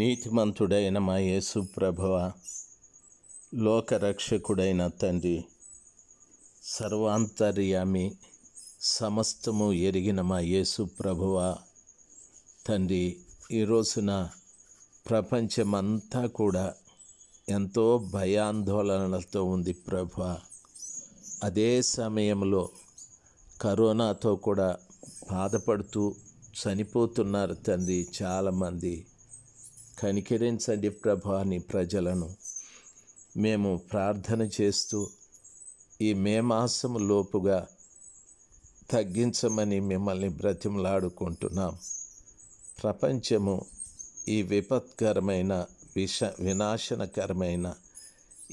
నీతిమంతుడైన మా యేసు ప్రభువ లోకరక్షకుడైన తండ్రి సర్వాంతర్యామి సమస్తము ఎరిగిన మా యేసు ప్రభువ తండ్రి ఈ రోజున ప్రపంచమంతా కూడా ఎంతో భయాందోళనలతో ఉంది ప్రభు అదే సమయంలో కరోనాతో కూడా బాధపడుతూ చనిపోతున్నారు తండ్రి చాలామంది కనికరించండి ప్రభా నీ ప్రజలను మేము ప్రార్థన చేస్తూ ఈ మే మాసము లోపుగా తగ్గించమని మిమ్మల్ని బ్రతిమలాడుకుంటున్నాం ప్రపంచము ఈ విపత్కరమైన విష వినాశనకరమైన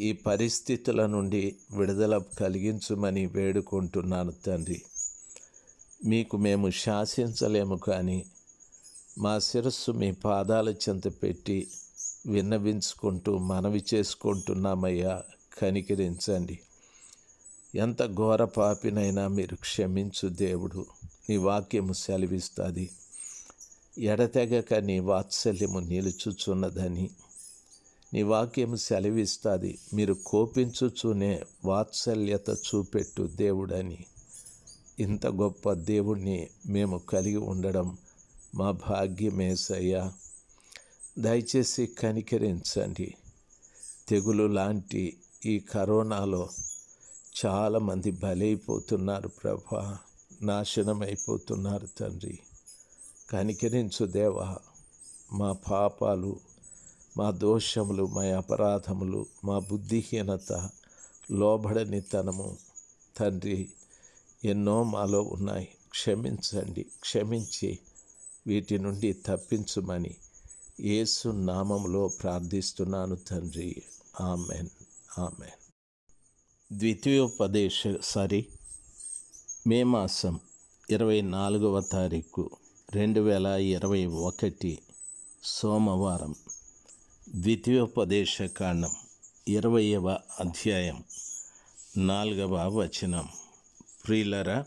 ఈ పరిస్థితుల నుండి విడుదల కలిగించమని వేడుకుంటున్నాను తండ్రి మీకు మేము శాసించలేము కానీ మా శిరస్సు మీ పాదాల చెంత పెట్టి విన్నవించుకుంటూ మనవి చేసుకుంటున్నామయ్యా కనికరించండి ఎంత ఘోర పాపినైనా మీరు క్షమించు దేవుడు నీ వాక్యము సెలవిస్తుంది ఎడతెగక నీ వాత్సల్యము నిలుచుచున్నదని నీ వాక్యము సెలవిస్తుంది మీరు కోపించుచునే వాత్సల్యత చూపెట్టు దేవుడని ఇంత గొప్ప దేవుణ్ణి మేము కలిగి ఉండడం మా భాగ్యమేసయ్యా దయచేసి కనికరించండి తెగులు లాంటి ఈ కరోనాలో చాలామంది బలైపోతున్నారు ప్రభా నాశనమైపోతున్నారు తండ్రి కనికరించు దేవా మా పాపాలు మా దోషములు మా అపరాధములు మా బుద్ధిహీనత లోబడనితనము తండ్రి ఎన్నో మాలో ఉన్నాయి క్షమించండి క్షమించి వీటి నుండి తప్పించుమని యేసు నామంలో ప్రార్థిస్తున్నాను తండ్రి ఆమెన్ ఆమెన్ ద్వితీయోపదేశ సారీ మే మాసం ఇరవై నాలుగవ తారీఖు రెండు వేల ఇరవై ఒకటి సోమవారం ద్వితీయోపదేశ కాండం ఇరవయవ అధ్యాయం నాలుగవ వచనం ప్రియులరా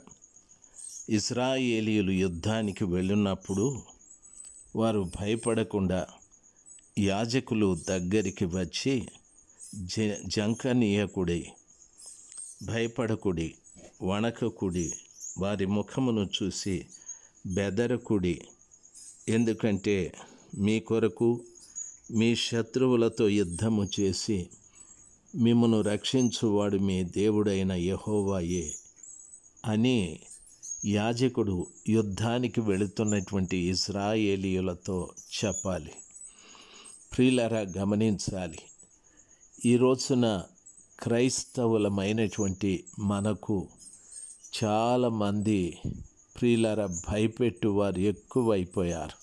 ఇస్రాయేలీలు యుద్ధానికి వెళ్ళున్నప్పుడు వారు భయపడకుండా యాజకులు దగ్గరికి వచ్చి జ జంకనీయకుడి భయపడకుడి వణకకుడి వారి ముఖమును చూసి బెదరకుడి ఎందుకంటే మీ కొరకు మీ శత్రువులతో యుద్ధము చేసి మిమ్మను రక్షించువాడు మీ దేవుడైన యహోవాయే అని యాజకుడు యుద్ధానికి వెళుతున్నటువంటి ఇజ్రాయేలీయులతో చెప్పాలి ప్రియులరా గమనించాలి ఈ రోజున క్రైస్తవులమైనటువంటి మనకు చాలామంది ప్రియులర భయపెట్టువారు ఎక్కువైపోయారు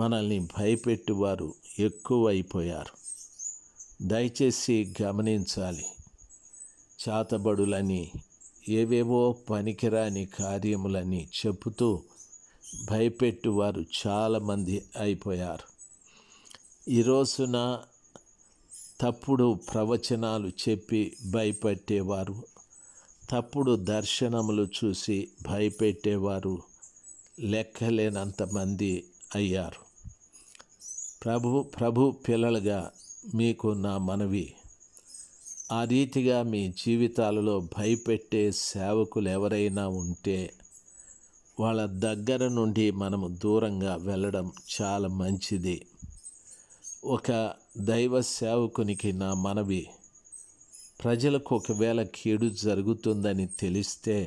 మనల్ని భయపెట్టువారు ఎక్కువైపోయారు దయచేసి గమనించాలి చాతబడులని ఏవేవో పనికిరాని కార్యములని చెబుతూ భయపెట్టువారు చాలామంది అయిపోయారు ఈరోజున తప్పుడు ప్రవచనాలు చెప్పి భయపెట్టేవారు తప్పుడు దర్శనములు చూసి భయపెట్టేవారు లెక్కలేనంతమంది అయ్యారు ప్రభు ప్రభు పిల్లలుగా మీకు నా మనవి ఆ రీతిగా మీ జీవితాలలో భయపెట్టే సేవకులు ఎవరైనా ఉంటే వాళ్ళ దగ్గర నుండి మనము దూరంగా వెళ్ళడం చాలా మంచిది ఒక దైవ సేవకునికి నా మనవి ప్రజలకు ఒకవేళ కీడు జరుగుతుందని తెలిస్తే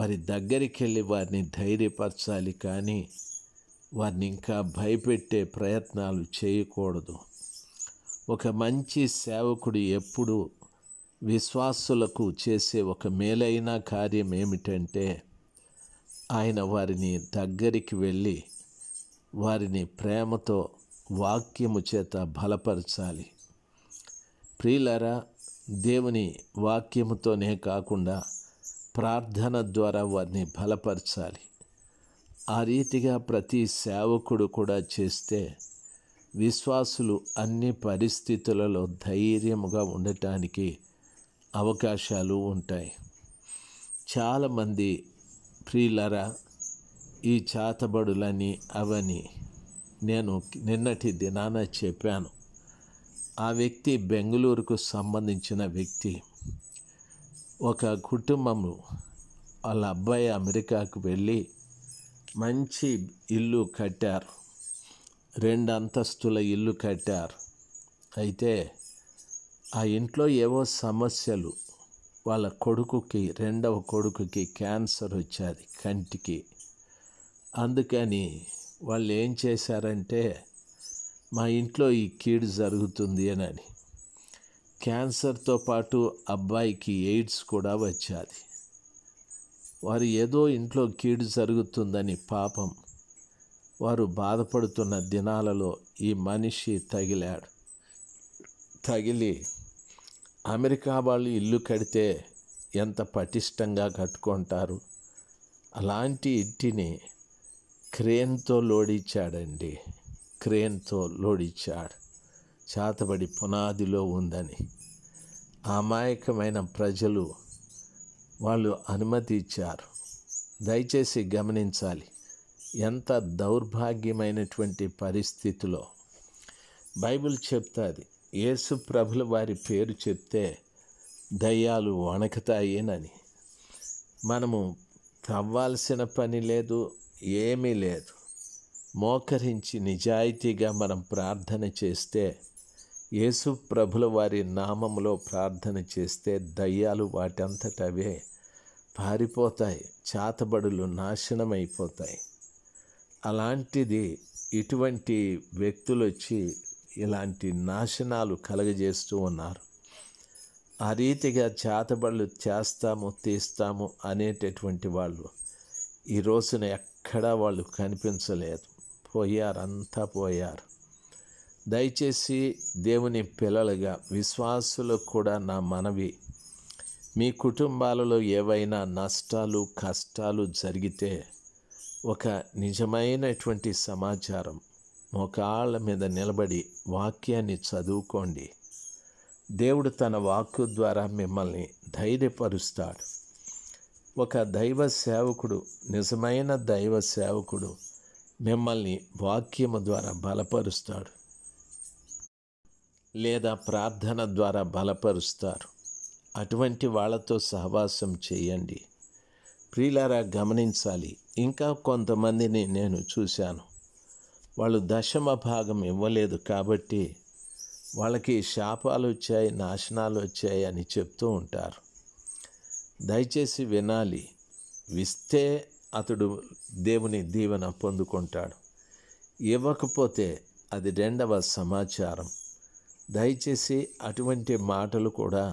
వారి దగ్గరికి వెళ్ళి వారిని ధైర్యపరచాలి కానీ వారిని ఇంకా భయపెట్టే ప్రయత్నాలు చేయకూడదు ఒక మంచి సేవకుడు ఎప్పుడు విశ్వాసులకు చేసే ఒక మేలైన కార్యం ఏమిటంటే ఆయన వారిని దగ్గరికి వెళ్ళి వారిని ప్రేమతో వాక్యము చేత బలపరచాలి ప్రియులరా దేవుని వాక్యముతోనే కాకుండా ప్రార్థన ద్వారా వారిని బలపరచాలి ఆ రీతిగా ప్రతి సేవకుడు కూడా చేస్తే విశ్వాసులు అన్ని పరిస్థితులలో ధైర్యముగా ఉండటానికి అవకాశాలు ఉంటాయి చాలామంది ప్రియులరా ఈ చాతబడులని అవని నేను నిన్నటి దినాన చెప్పాను ఆ వ్యక్తి బెంగళూరుకు సంబంధించిన వ్యక్తి ఒక కుటుంబము వాళ్ళ అబ్బాయి అమెరికాకు వెళ్ళి మంచి ఇల్లు కట్టారు రెండు అంతస్తుల ఇల్లు కట్టారు అయితే ఆ ఇంట్లో ఏవో సమస్యలు వాళ్ళ కొడుకుకి రెండవ కొడుకుకి క్యాన్సర్ వచ్చేది కంటికి అందుకని వాళ్ళు ఏం చేశారంటే మా ఇంట్లో ఈ కీడు జరుగుతుంది అని క్యాన్సర్తో పాటు అబ్బాయికి ఎయిడ్స్ కూడా వచ్చేది వారు ఏదో ఇంట్లో కీడు జరుగుతుందని పాపం వారు బాధపడుతున్న దినాలలో ఈ మనిషి తగిలాడు తగిలి అమెరికా వాళ్ళు ఇల్లు కడితే ఎంత పటిష్టంగా కట్టుకుంటారు అలాంటి ఇంటిని క్రేన్తో లోడించాడండి క్రేన్తో లోడించాడు చేతబడి పునాదిలో ఉందని అమాయకమైన ప్రజలు వాళ్ళు అనుమతి ఇచ్చారు దయచేసి గమనించాలి ఎంత దౌర్భాగ్యమైనటువంటి పరిస్థితిలో బైబిల్ చెప్తాది యేసు ప్రభుల వారి పేరు చెప్తే దయ్యాలు వణకతాయేనని మనము తవ్వాల్సిన పని లేదు ఏమీ లేదు మోకరించి నిజాయితీగా మనం ప్రార్థన చేస్తే యేసు ప్రభుల వారి నామములో ప్రార్థన చేస్తే దయ్యాలు వాటంతటవే పారిపోతాయి చాతబడులు నాశనమైపోతాయి అలాంటిది ఇటువంటి వ్యక్తులు వచ్చి ఇలాంటి నాశనాలు కలగజేస్తూ ఉన్నారు ఆ రీతిగా చేతబడులు చేస్తాము తీస్తాము అనేటటువంటి వాళ్ళు ఈ రోజున ఎక్కడా వాళ్ళు కనిపించలేదు పోయారు అంతా పోయారు దయచేసి దేవుని పిల్లలుగా విశ్వాసులకు కూడా నా మనవి మీ కుటుంబాలలో ఏవైనా నష్టాలు కష్టాలు జరిగితే ఒక నిజమైనటువంటి సమాచారం మోకాళ్ళ మీద నిలబడి వాక్యాన్ని చదువుకోండి దేవుడు తన వాక్కు ద్వారా మిమ్మల్ని ధైర్యపరుస్తాడు ఒక దైవ సేవకుడు నిజమైన దైవ సేవకుడు మిమ్మల్ని వాక్యము ద్వారా బలపరుస్తాడు లేదా ప్రార్థన ద్వారా బలపరుస్తారు అటువంటి వాళ్ళతో సహవాసం చేయండి ప్రియులారా గమనించాలి ఇంకా కొంతమందిని నేను చూశాను వాళ్ళు దశమ భాగం ఇవ్వలేదు కాబట్టి వాళ్ళకి శాపాలు వచ్చాయి నాశనాలు వచ్చాయి అని చెప్తూ ఉంటారు దయచేసి వినాలి విస్తే అతడు దేవుని దీవెన పొందుకుంటాడు ఇవ్వకపోతే అది రెండవ సమాచారం దయచేసి అటువంటి మాటలు కూడా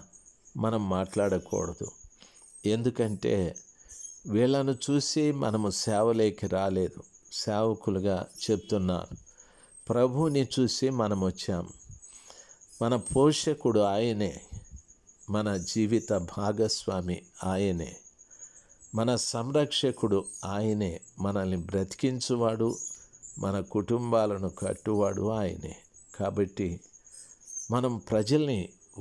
మనం మాట్లాడకూడదు ఎందుకంటే వీళ్ళను చూసి మనము సేవలేకి రాలేదు సేవకులుగా చెప్తున్నారు ప్రభువుని చూసి మనం వచ్చాం మన పోషకుడు ఆయనే మన జీవిత భాగస్వామి ఆయనే మన సంరక్షకుడు ఆయనే మనల్ని బ్రతికించువాడు మన కుటుంబాలను కట్టువాడు ఆయనే కాబట్టి మనం ప్రజల్ని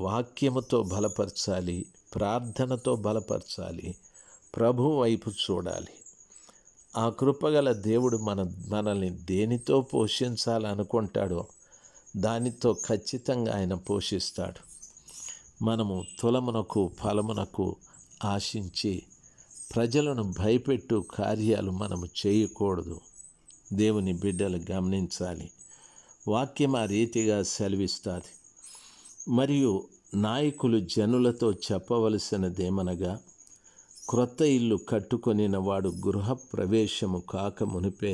వాక్యముతో బలపరచాలి ప్రార్థనతో బలపరచాలి ప్రభు వైపు చూడాలి ఆ కృపగల దేవుడు మన మనల్ని దేనితో పోషించాలనుకుంటాడో దానితో ఖచ్చితంగా ఆయన పోషిస్తాడు మనము తులమునకు ఫలమునకు ఆశించి ప్రజలను భయపెట్టు కార్యాలు మనము చేయకూడదు దేవుని బిడ్డలు గమనించాలి వాక్యం ఆ రీతిగా సెలవిస్తుంది మరియు నాయకులు జనులతో చెప్పవలసినదేమనగా క్రొత్త ఇల్లు కట్టుకొనిన వాడు గృహప్రవేశము కాక మునిపే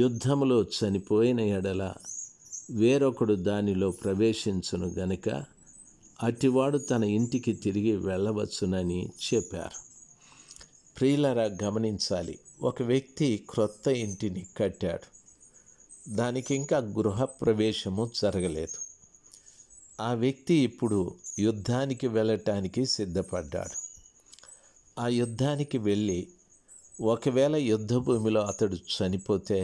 యుద్ధములో చనిపోయిన ఎడల వేరొకడు దానిలో ప్రవేశించును గనుక అటివాడు తన ఇంటికి తిరిగి వెళ్ళవచ్చునని చెప్పారు ప్రియులరా గమనించాలి ఒక వ్యక్తి క్రొత్త ఇంటిని కట్టాడు దానికి ఇంకా గృహప్రవేశము జరగలేదు ఆ వ్యక్తి ఇప్పుడు యుద్ధానికి వెళ్ళటానికి సిద్ధపడ్డాడు ఆ యుద్ధానికి వెళ్ళి ఒకవేళ యుద్ధ భూమిలో అతడు చనిపోతే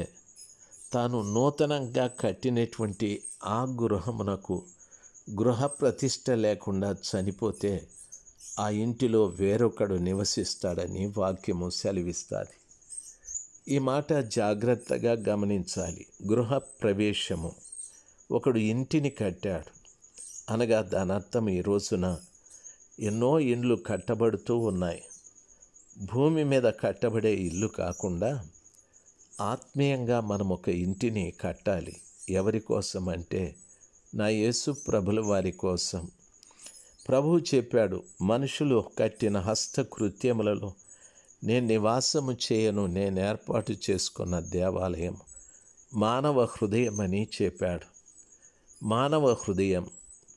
తాను నూతనంగా కట్టినటువంటి ఆ గృహమునకు గృహ ప్రతిష్ట లేకుండా చనిపోతే ఆ ఇంటిలో వేరొకడు నివసిస్తాడని వాక్యము సెలవిస్తుంది ఈ మాట జాగ్రత్తగా గమనించాలి గృహ ప్రవేశము ఒకడు ఇంటిని కట్టాడు అనగా దాని అర్థం ఈ రోజున ఎన్నో ఇండ్లు కట్టబడుతూ ఉన్నాయి భూమి మీద కట్టబడే ఇల్లు కాకుండా ఆత్మీయంగా మనం ఒక ఇంటిని కట్టాలి ఎవరి కోసం అంటే నా యేసు ప్రభుల వారి కోసం ప్రభువు చెప్పాడు మనుషులు కట్టిన హస్త కృత్యములలో నేను నివాసము చేయను నేను ఏర్పాటు చేసుకున్న దేవాలయం మానవ హృదయమని చెప్పాడు మానవ హృదయం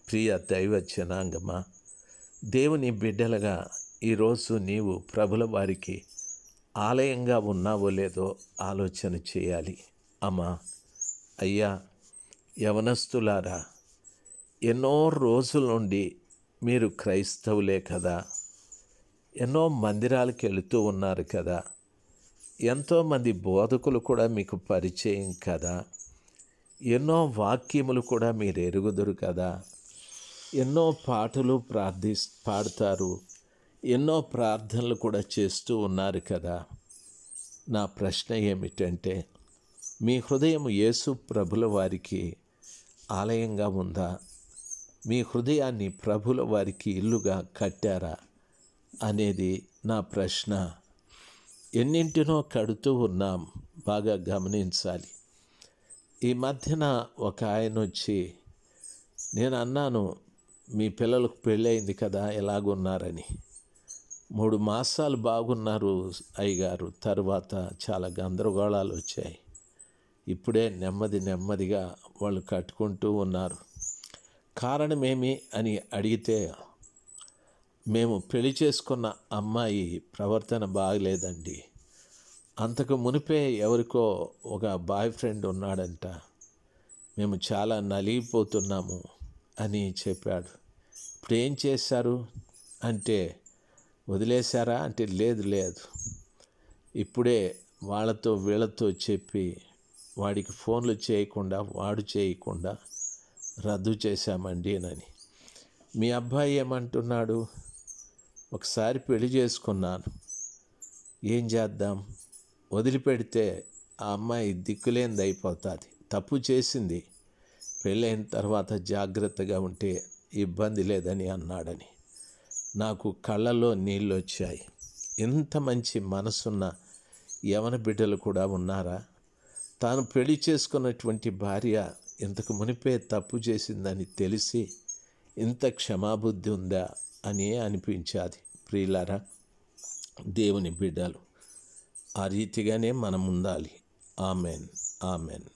ప్రియ దైవ జనాంగమా దేవుని బిడ్డలుగా ఈరోజు నీవు ప్రభుల వారికి ఆలయంగా ఉన్నావో లేదో ఆలోచన చేయాలి అమ్మా అయ్యా యవనస్తులారా ఎన్నో రోజుల నుండి మీరు క్రైస్తవులే కదా ఎన్నో మందిరాలకు వెళుతూ ఉన్నారు కదా ఎంతోమంది బోధకులు కూడా మీకు పరిచయం కదా ఎన్నో వాక్యములు కూడా మీరు ఎరుగుదురు కదా ఎన్నో పాటలు ప్రార్థి పాడతారు ఎన్నో ప్రార్థనలు కూడా చేస్తూ ఉన్నారు కదా నా ప్రశ్న ఏమిటంటే మీ హృదయం యేసు ప్రభుల వారికి ఆలయంగా ఉందా మీ హృదయాన్ని ప్రభుల వారికి ఇల్లుగా కట్టారా అనేది నా ప్రశ్న ఎన్నింటినో కడుతూ ఉన్నాం బాగా గమనించాలి ఈ మధ్యన ఒక ఆయన వచ్చి నేను అన్నాను మీ పిల్లలకు పెళ్ళయింది కదా ఎలాగున్నారని మూడు మాసాలు బాగున్నారు అయ్యగారు తర్వాత చాలా గందరగోళాలు వచ్చాయి ఇప్పుడే నెమ్మది నెమ్మదిగా వాళ్ళు కట్టుకుంటూ ఉన్నారు కారణమేమి అని అడిగితే మేము పెళ్లి చేసుకున్న అమ్మాయి ప్రవర్తన బాగలేదండి అంతకు మునిపే ఎవరికో ఒక బాయ్ ఫ్రెండ్ ఉన్నాడంట మేము చాలా నలిగిపోతున్నాము అని చెప్పాడు ఇప్పుడు ఏం చేశారు అంటే వదిలేశారా అంటే లేదు లేదు ఇప్పుడే వాళ్ళతో వీళ్ళతో చెప్పి వాడికి ఫోన్లు చేయకుండా వాడు చేయకుండా రద్దు చేశామండి అని మీ అబ్బాయి ఏమంటున్నాడు ఒకసారి పెళ్లి చేసుకున్నాను ఏం చేద్దాం వదిలిపెడితే ఆ అమ్మాయి దిక్కులేనిది అయిపోతుంది తప్పు చేసింది పెళ్ళైన తర్వాత జాగ్రత్తగా ఉంటే ఇబ్బంది లేదని అన్నాడని నాకు కళ్ళలో నీళ్ళు వచ్చాయి ఎంత మంచి మనసున్న యవన బిడ్డలు కూడా ఉన్నారా తాను పెళ్లి చేసుకున్నటువంటి భార్య ఇంతకు మునిపే తప్పు చేసిందని తెలిసి ఇంత క్షమాబుద్ధి ఉందా అని అనిపించాది ప్రియులారా దేవుని బిడ్డలు ఆ రీతిగానే మనం ఉండాలి ఆమెన్ ఆమెన్